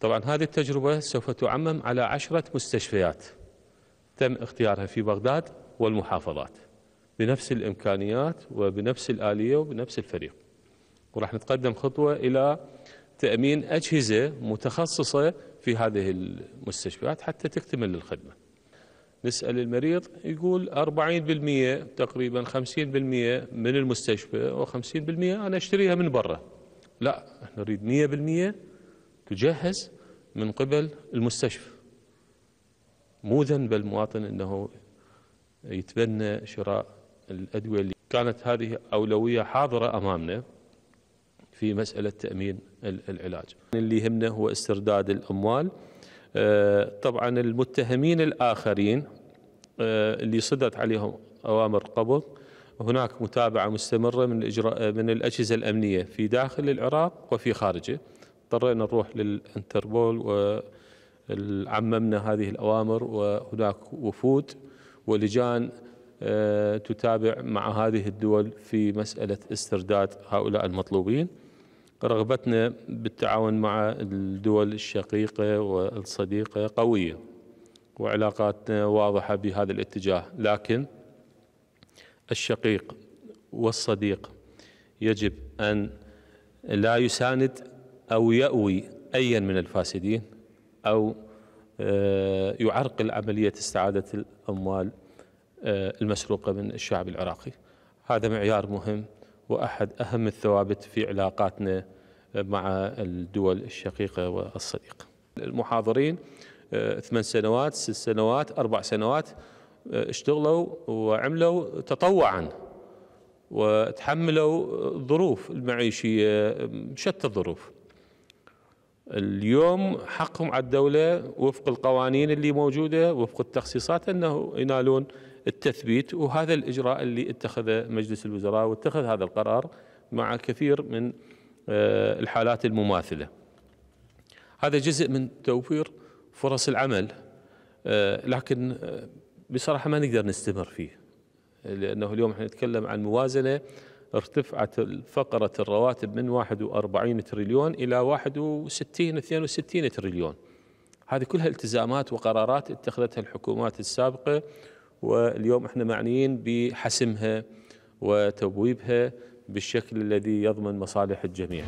طبعا هذه التجربة سوف تعمم على عشرة مستشفيات تم اختيارها في بغداد والمحافظات بنفس الإمكانيات وبنفس الآلية وبنفس الفريق وراح نتقدم خطوة إلى تأمين أجهزة متخصصة في هذه المستشفيات حتى تكتمل الخدمة نسأل المريض يقول 40% تقريبا 50% من المستشفى و50% أنا أشتريها من برا لا نريد 100% تجهز من قبل المستشفى مو ذنب المواطن انه يتبنى شراء الادويه اللي كانت هذه اولويه حاضره امامنا في مساله تامين العلاج. اللي يهمنا هو استرداد الاموال. آه، طبعا المتهمين الاخرين آه، اللي صدرت عليهم اوامر قبض هناك متابعه مستمره من من الاجهزه الامنيه في داخل العراق وفي خارجه. اضطرينا نروح للانتربول وعممنا هذه الأوامر وهناك وفود ولجان آه، تتابع مع هذه الدول في مسألة استرداد هؤلاء المطلوبين رغبتنا بالتعاون مع الدول الشقيقة والصديقة قوية وعلاقاتنا واضحة بهذا الاتجاه لكن الشقيق والصديق يجب أن لا يساند أو يأوي أيا من الفاسدين أو آه، يعرقل عملية استعادة الأموال آه، المسروقة من الشعب العراقي هذا معيار مهم وأحد أهم الثوابت في علاقاتنا مع الدول الشقيقة والصديقة المحاضرين آه، ثمان سنوات ست سنوات أربع سنوات اشتغلوا وعملوا تطوعا وتحملوا الظروف المعيشية شتى الظروف اليوم حقهم على الدولة وفق القوانين اللي موجودة وفق التخصيصات أنه ينالون التثبيت وهذا الإجراء اللي اتخذه مجلس الوزراء واتخذ هذا القرار مع كثير من آه، الحالات المماثلة هذا جزء من توفير فرص العمل آه، لكن آه، بصراحة ما نقدر نستمر فيه لأنه اليوم احنا نتكلم عن موازنة ارتفعت فقرة الرواتب من 41 تريليون إلى 61 62 تريليون هذه كلها التزامات وقرارات اتخذتها الحكومات السابقة واليوم احنا معنيين بحسمها وتبويبها بالشكل الذي يضمن مصالح الجميع